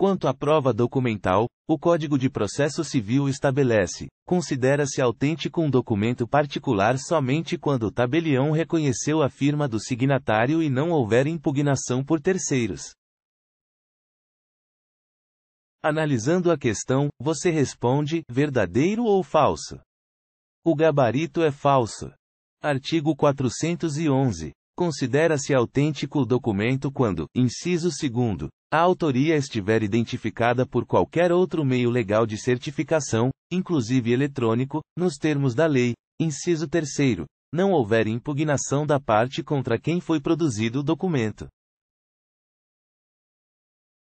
Quanto à prova documental, o Código de Processo Civil estabelece: considera-se autêntico um documento particular somente quando o tabelião reconheceu a firma do signatário e não houver impugnação por terceiros. Analisando a questão, você responde: verdadeiro ou falso? O gabarito é falso. Artigo 411. Considera-se autêntico o documento quando, inciso segundo, a autoria estiver identificada por qualquer outro meio legal de certificação, inclusive eletrônico, nos termos da lei, inciso terceiro, não houver impugnação da parte contra quem foi produzido o documento.